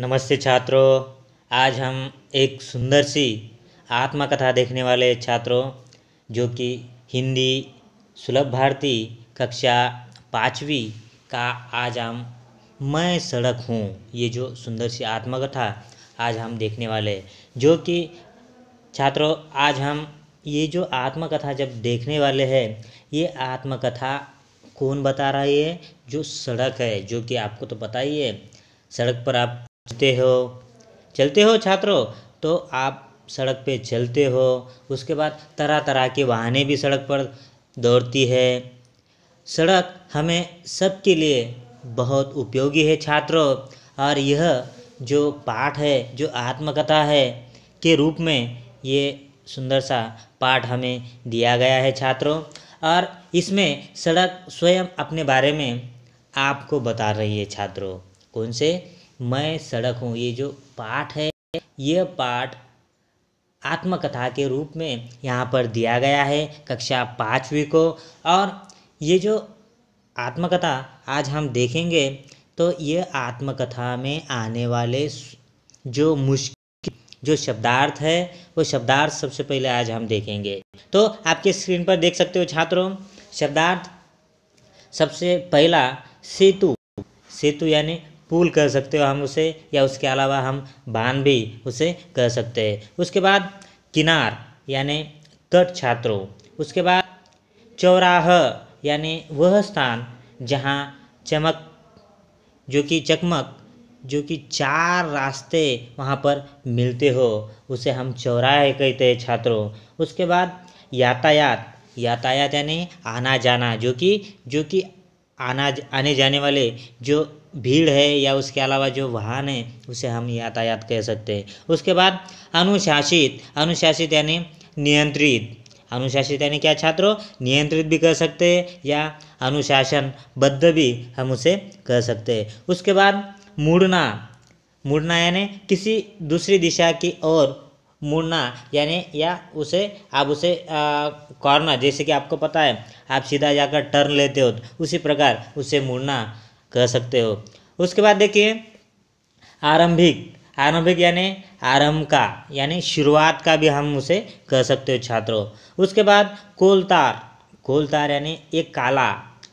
नमस्ते छात्रों आज हम एक सुंदर सी आत्मकथा देखने वाले छात्रों जो कि हिंदी सुलभ भारती कक्षा पाँचवीं का आज हम मैं सड़क हूँ ये जो सुंदर सी आत्मकथा आज हम देखने वाले जो कि छात्रों आज हम ये जो आत्मकथा जब देखने वाले हैं ये आत्मकथा कौन बता रहा है जो सड़क है जो कि आपको तो पता ही है सड़क पर आप चलते हो चलते हो छात्रों तो आप सड़क पे चलते हो उसके बाद तरह तरह के वाहने भी सड़क पर दौड़ती है सड़क हमें सबके लिए बहुत उपयोगी है छात्रों और यह जो पाठ है जो आत्मकथा है के रूप में ये सुंदर सा पाठ हमें दिया गया है छात्रों और इसमें सड़क स्वयं अपने बारे में आपको बता रही है छात्रों कौन से मैं सड़क हूँ ये जो पाठ है यह पाठ आत्मकथा के रूप में यहाँ पर दिया गया है कक्षा पाँचवीं को और ये जो आत्मकथा आज हम देखेंगे तो ये आत्मकथा में आने वाले जो मुश्किल जो शब्दार्थ है वो शब्दार्थ सबसे पहले आज हम देखेंगे तो आपके स्क्रीन पर देख सकते हो छात्रों शब्दार्थ सबसे पहला सेतु सेतु यानी पुल कह सकते हो हम उसे या उसके अलावा हम बांध भी उसे कह सकते हैं उसके बाद किनार यानी तट छात्रों उसके बाद चौराह यानी वह स्थान जहाँ चमक जो कि चकमक जो कि चार रास्ते वहाँ पर मिलते हो उसे हम चौराहे कहते हैं छात्रों उसके बाद यातायात यातायात यानी आना जाना जो कि जो कि आना आने जाने वाले जो भीड़ है या उसके अलावा जो वाहन है उसे हम यातायात कह सकते हैं उसके बाद अनुशासित अनुशासित यानी नियंत्रित अनुशासित यानी क्या छात्रों नियंत्रित भी कह सकते हैं या अनुशासनबद्ध भी हम उसे कह सकते हैं उसके बाद मुड़ना मुड़ना यानी किसी दूसरी दिशा की ओर मुड़ना यानी या उसे आप उसे कॉर्नर जैसे कि आपको पता है आप सीधा जाकर टर्न लेते हो उसी प्रकार उसे मुड़ना कह सकते हो उसके बाद देखिए आरंभिक आरंभिक यानी आरंभ का यानी शुरुआत का भी हम उसे कह सकते हो छात्रों उसके बाद कोलतार कोलतार यानी एक काला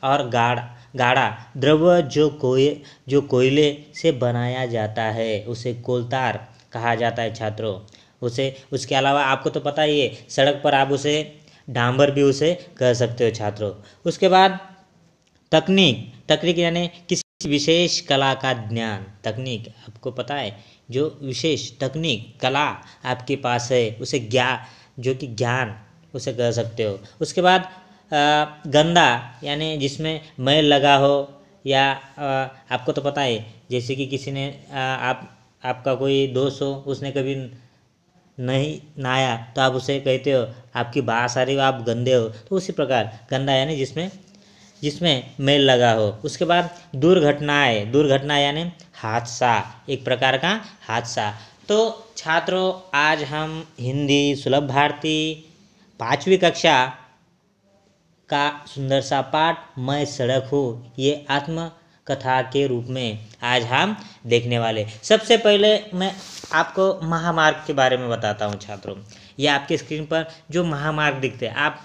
और गाढ़ गाढ़ा द्रव्य जो कोई जो कोयले से बनाया जाता है उसे कोलतार कहा जाता है छात्रों उसे उसके अलावा आपको तो पता ही है सड़क पर आप उसे डांबर भी उसे कह सकते हो छात्रों उसके बाद तकनीक तकनीक यानी किसी विशेष कला का ज्ञान तकनीक आपको पता है जो विशेष तकनीक कला आपके पास है उसे ज्ञा जो कि ज्ञान उसे कह सकते हो उसके बाद गंदा यानी जिसमें मैल लगा हो या आपको तो पता है जैसे कि किसी ने आप आपका कोई दोस्त हो उसने कभी नहीं नहाया तो आप उसे कहते हो आपकी आ रही हो आप गंदे हो तो उसी प्रकार गंदा यानी जिसमें जिसमें मेल लगा हो उसके बाद दुर्घटनाएं दुर्घटना यानी हादसा एक प्रकार का हादसा तो छात्रों आज हम हिंदी सुलभ भारती पाँचवीं कक्षा का सुंदर सा पाठ मैं सड़क हूँ ये आत्म कथा के रूप में आज हम देखने वाले सबसे पहले मैं आपको महामार्ग के बारे में बताता हूँ छात्रों ये आपके स्क्रीन पर जो महामार्ग दिखते हैं आप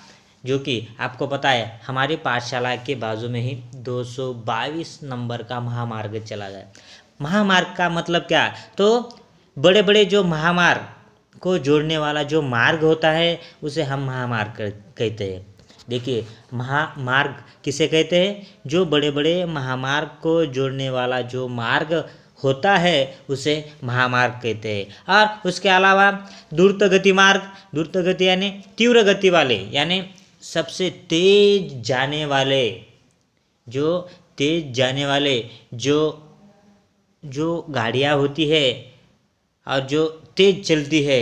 जो कि आपको पता है हमारी पाठशाला के बाजू में ही दो नंबर का महामार्ग चला जाए महामार्ग का मतलब क्या तो बड़े बड़े जो महामार्ग को जोड़ने वाला जो मार्ग होता है उसे हम महामार्ग कहते हैं देखिए महामार्ग किसे कहते हैं जो बड़े बड़े महामार्ग को जोड़ने वाला जो मार्ग होता है उसे महामार्ग कहते हैं और उसके अलावा द्रुत गति मार्ग द्रुत गति यानी तीव्र गति वाले यानी सबसे तेज जाने वाले जो तेज जाने वाले जो जो गाड़ियाँ होती है और जो तेज चलती है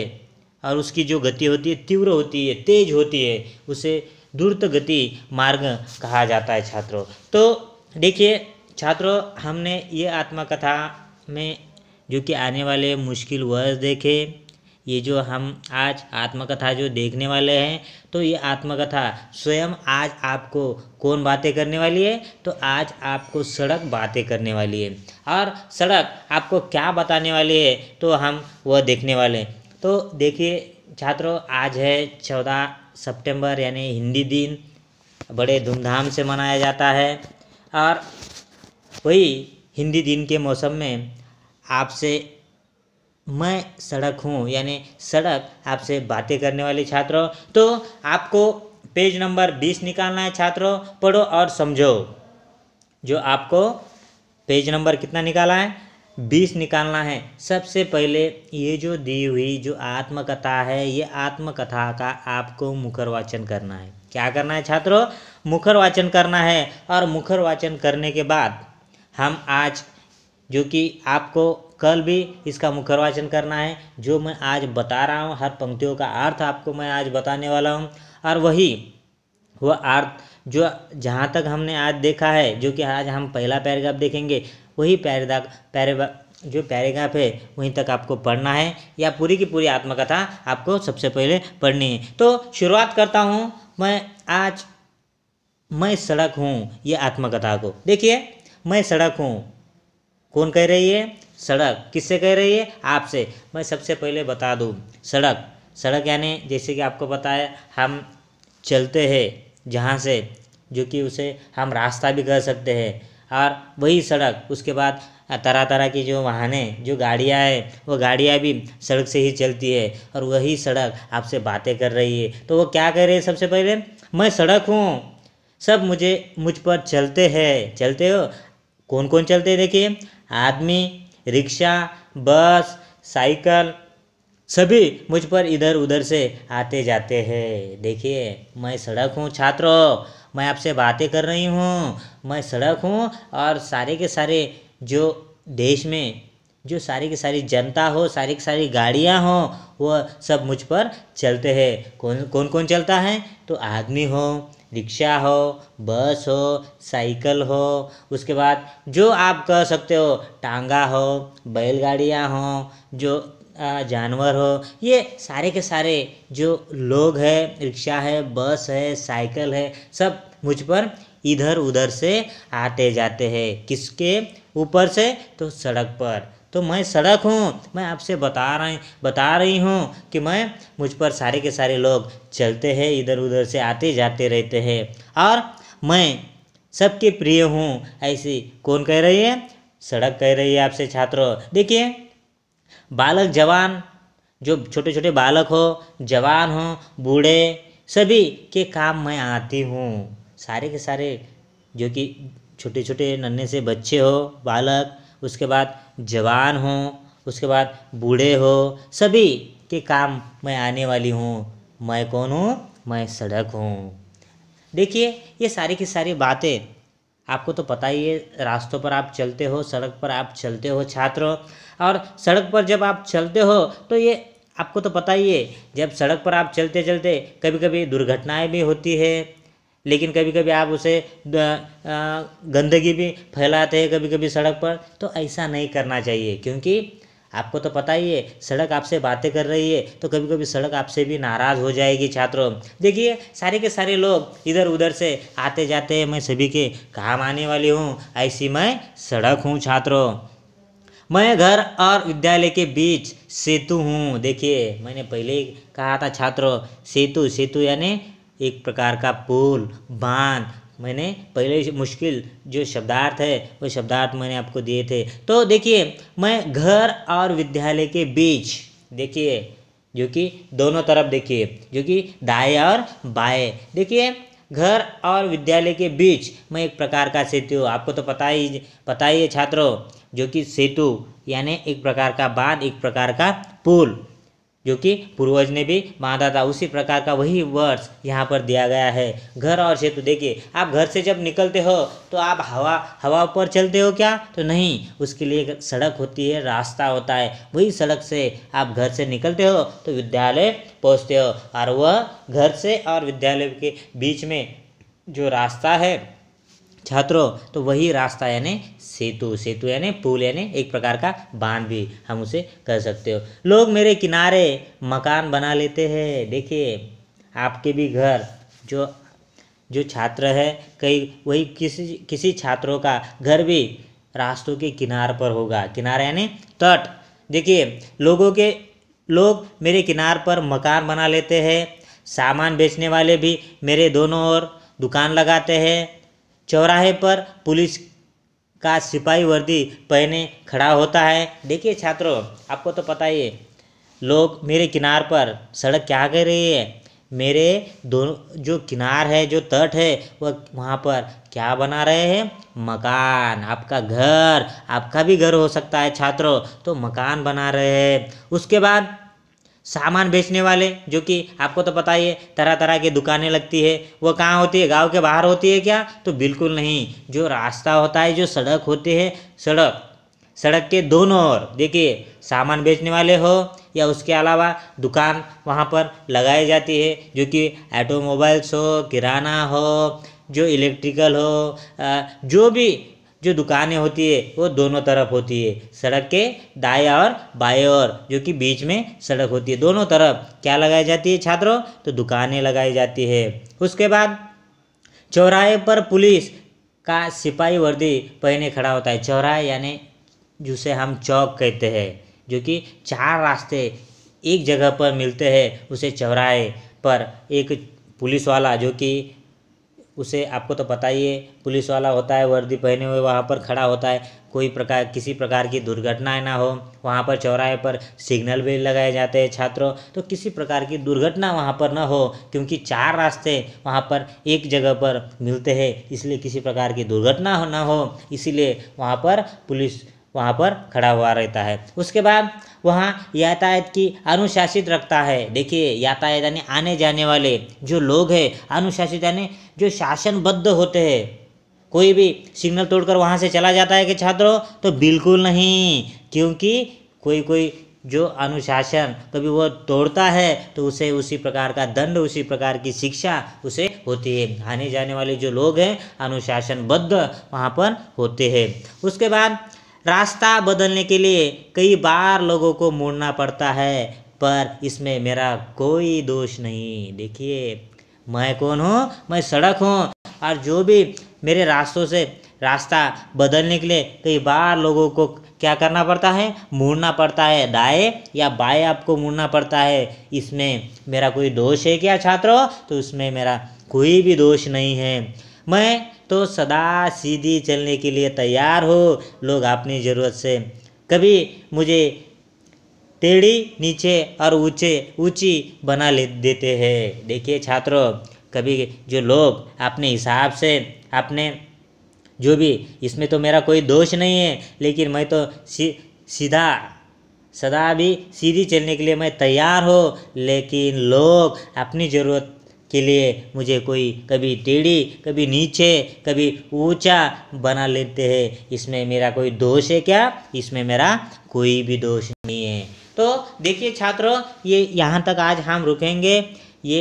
और उसकी जो गति होती है तीव्र होती है तेज होती है उसे द्रुत गति मार्ग कहा जाता है छात्रों तो देखिए छात्रों हमने ये आत्मकथा में जो कि आने वाले मुश्किल वर्ष देखे ये जो हम आज आत्मकथा जो देखने वाले हैं तो ये आत्मकथा स्वयं आज आपको कौन बातें करने वाली है तो आज आपको सड़क बातें करने वाली है और सड़क आपको क्या बताने वाली है तो हम वह देखने वाले हैं तो देखिए छात्रों आज है चौदह सितंबर यानी हिंदी दिन बड़े धूमधाम से मनाया जाता है और वही हिंदी दिन के मौसम में आपसे मैं सड़क हूँ यानी सड़क आपसे बातें करने वाली छात्रों तो आपको पेज नंबर बीस निकालना है छात्रों पढ़ो और समझो जो आपको पेज नंबर कितना निकाला है बीस निकालना है सबसे पहले ये जो दी हुई जो आत्मकथा है ये आत्मकथा का आपको मुखर वाचन करना है क्या करना है छात्रों मुखर वाचन करना है और मुखर वाचन करने के बाद हम आज जो कि आपको कल भी इसका मुखरवाचन करना है जो मैं आज बता रहा हूँ हर पंक्तियों का अर्थ आपको मैं आज बताने वाला हूँ और वही वह अर्थ जो जहाँ तक हमने आज देखा है जो कि आज हम पहला पैराग्राफ देखेंगे वही पैरदा पैर जो पैराग्राफ है वहीं तक आपको पढ़ना है या पूरी की पूरी आत्मकथा आपको सबसे पहले पढ़नी है तो शुरुआत करता हूँ मैं आज मैं सड़क हूँ ये आत्मकथा को देखिए मैं सड़क हूँ कौन कह रही है सड़क किससे कह रही है आपसे मैं सबसे पहले बता दूँ सड़क सड़क यानी जैसे कि आपको बताया हम चलते हैं जहाँ से जो कि उसे हम रास्ता भी कह सकते हैं और वही सड़क उसके बाद तरह तरह की जो है जो गाड़ियाँ हैं वो गाड़ियाँ भी सड़क से ही चलती है और वही सड़क आपसे बातें कर रही है तो वो क्या कह रही है सबसे पहले मैं सड़क हूँ सब मुझे मुझ पर चलते हैं चलते हो कौन कौन चलते हैं देखिए आदमी रिक्शा बस साइकिल सभी मुझ पर इधर उधर से आते जाते हैं देखिए मैं सड़क हूँ छात्र मैं आपसे बातें कर रही हूँ मैं सड़क हूँ और सारे के सारे जो देश में जो सारी की सारी जनता हो सारी की सारी गाड़ियाँ हो वह सब मुझ पर चलते हैं कौन कौन कौन चलता है तो आदमी हो रिक्शा हो बस हो साइकिल हो उसके बाद जो आप कह सकते हो टांगा हो बैलगाड़ियाँ हो जो जानवर हो ये सारे के सारे जो लोग है रिक्शा है बस है साइकिल है सब मुझ पर इधर उधर से आते जाते हैं किसके ऊपर से तो सड़क पर तो मैं सड़क हूँ मैं आपसे बता रही बता रही हूँ कि मैं मुझ पर सारे के सारे लोग चलते हैं इधर उधर से आते जाते रहते हैं और मैं सबके प्रिय हूँ ऐसी कौन कह रही है सड़क कह रही है आपसे छात्रों देखिए बालक जवान जो छोटे छोटे बालक हो जवान हो बूढ़े सभी के काम मैं आती हूँ सारे के सारे जो कि छोटे छोटे नन्हे से बच्चे हो बालक उसके बाद जवान हों उसके बाद बूढ़े हो सभी के काम मैं आने वाली हूँ मैं कौन हूँ मैं सड़क हूँ देखिए ये सारी की सारी बातें आपको तो पता ही है रास्तों पर आप चलते हो सड़क पर आप चलते हो छात्रों और सड़क पर जब आप चलते हो तो ये आपको तो पता ही है जब सड़क पर आप चलते चलते कभी कभी दुर्घटनाएं भी होती है लेकिन कभी कभी आप उसे गंदगी भी फैलाते हैं कभी कभी सड़क पर तो ऐसा नहीं करना चाहिए क्योंकि आपको तो पता ही है सड़क आपसे बातें कर रही है तो कभी कभी सड़क आपसे भी नाराज़ हो जाएगी छात्रों देखिए सारे के सारे लोग इधर उधर से आते जाते हैं मैं सभी के काम आने वाली हूँ ऐसी मैं सड़क हूँ छात्रों मैं घर और विद्यालय के बीच सेतु हूँ देखिए मैंने पहले ही कहा था छात्रों सेतु सेतु यानी एक प्रकार का पुल बांध मैंने पहले मुश्किल जो शब्दार्थ है वो शब्दार्थ मैंने आपको दिए थे तो देखिए मैं घर और विद्यालय के बीच देखिए जो कि दोनों तरफ देखिए जो कि दाए और बाएं देखिए घर और विद्यालय के बीच मैं एक प्रकार का सेतु आपको तो पता ही पता ही है छात्रों जो कि सेतु यानी एक प्रकार का बांध एक प्रकार का पुल जो कि पूर्वज ने भी बांधा था उसी प्रकार का वही वर्ष यहाँ पर दिया गया है घर और सेतु देखिए आप घर से जब निकलते हो तो आप हवा हवा पर चलते हो क्या तो नहीं उसके लिए सड़क होती है रास्ता होता है वही सड़क से आप घर से निकलते हो तो विद्यालय पहुँचते हो और वह घर से और विद्यालय के बीच में जो रास्ता है छात्रों तो वही रास्ता यानी सेतु सेतु यानी पुल यानी एक प्रकार का बांध भी हम उसे कह सकते हो लोग मेरे किनारे मकान बना लेते हैं देखिए आपके भी घर जो जो छात्र है कई वही किसी किसी छात्रों का घर भी रास्तों के किनार पर होगा किनारे यानी तट देखिए लोगों के लोग मेरे किनार पर मकान बना लेते हैं सामान बेचने वाले भी मेरे दोनों ओर दुकान लगाते हैं चौराहे पर पुलिस का सिपाही वर्दी पहने खड़ा होता है देखिए छात्रों आपको तो पता ही है लोग मेरे किनार पर सड़क क्या कर रही है मेरे दोनों जो किनार है जो तट है वह वहाँ पर क्या बना रहे हैं मकान आपका घर आपका भी घर हो सकता है छात्रों तो मकान बना रहे हैं उसके बाद सामान बेचने वाले जो कि आपको तो पता ही है तरह तरह की दुकानें लगती है वो कहाँ होती है गांव के बाहर होती है क्या तो बिल्कुल नहीं जो रास्ता होता है जो सड़क होती है सड़क सड़क के दोनों ओर देखिए सामान बेचने वाले हो या उसके अलावा दुकान वहाँ पर लगाई जाती है जो कि ऑटोमोबाइल्स हो किराना हो जो इलेक्ट्रिकल हो जो भी जो दुकानें होती है वो दोनों तरफ होती है सड़क के दाएं और बाएं और जो कि बीच में सड़क होती है दोनों तरफ क्या लगाई जाती है छात्रों तो दुकानें लगाई जाती है उसके बाद चौराहे पर पुलिस का सिपाही वर्दी पहने खड़ा होता है चौराहे यानी जिसे हम चौक कहते हैं जो कि चार रास्ते एक जगह पर मिलते हैं उसे चौराहे पर एक पुलिस वाला जो कि उसे आपको तो पता ही है पुलिस वाला होता है वर्दी पहने हुए वहाँ पर खड़ा होता है कोई प्रकार किसी प्रकार की दुर्घटनाएं ना हो वहाँ पर चौराहे पर सिग्नल भी लगाए जाते हैं छात्रों तो किसी प्रकार की दुर्घटना वहाँ पर ना हो क्योंकि चार रास्ते वहाँ पर एक जगह पर मिलते हैं इसलिए किसी प्रकार की दुर्घटना ना हो इसीलिए वहाँ पर पुलिस वहाँ पर खड़ा हुआ रहता है उसके बाद वहाँ यातायात की अनुशासित रखता है देखिए यातायात यानी आने जाने वाले जो लोग हैं अनुशासित यानी जो शासनबद्ध होते हैं कोई भी सिग्नल तोड़कर वहाँ से चला जाता है कि छात्रों तो बिल्कुल नहीं क्योंकि कोई कोई जो अनुशासन कभी वह तोड़ता है तो उसे उसी प्रकार का दंड उसी प्रकार की शिक्षा उसे होती है आने जाने वाले जो लोग हैं अनुशासनबद्ध वहाँ पर होते हैं उसके बाद रास्ता बदलने के लिए कई बार लोगों को मुड़ना पड़ता है पर इसमें मेरा कोई दोष नहीं देखिए मैं कौन हूँ मैं सड़क हूँ और जो भी मेरे रास्तों से रास्ता बदलने के लिए कई बार लोगों को क्या करना पड़ता है मुड़ना पड़ता है दाएँ या बाएं आपको मुड़ना पड़ता है इसमें मेरा कोई दोष है क्या छात्रों तो उसमें मेरा कोई भी दोष नहीं है मैं तो सदा सीधी चलने के लिए तैयार हो लोग अपनी ज़रूरत से कभी मुझे टेढ़ी नीचे और ऊँचे ऊँची बना ले देते हैं देखिए छात्रों कभी जो लोग अपने हिसाब से अपने जो भी इसमें तो मेरा कोई दोष नहीं है लेकिन मैं तो सी, सीधा सदा भी सीधी चलने के लिए मैं तैयार हो लेकिन लोग अपनी ज़रूरत के लिए मुझे कोई कभी टेढ़ी कभी नीचे कभी ऊंचा बना लेते हैं इसमें मेरा कोई दोष है क्या इसमें मेरा कोई भी दोष नहीं है तो देखिए छात्रों ये यहाँ तक आज हम रुकेंगे ये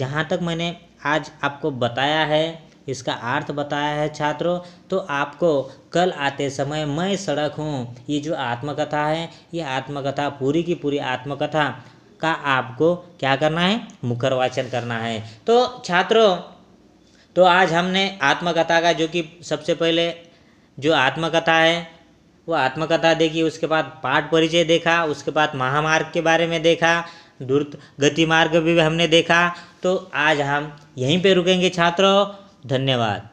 जहाँ तक मैंने आज आपको बताया है इसका अर्थ बताया है छात्रों तो आपको कल आते समय मैं सड़क हूँ ये जो आत्मकथा है ये आत्मकथा पूरी की पूरी आत्मकथा का आपको क्या करना है मुखरवाचन करना है तो छात्रों तो आज हमने आत्मकथा का जो कि सबसे पहले जो आत्मकथा है वो आत्मकथा देखी उसके बाद पाठ परिचय देखा उसके बाद महामार्ग के बारे में देखा द्रुत गति मार्ग भी हमने देखा तो आज हम यहीं पे रुकेंगे छात्रों धन्यवाद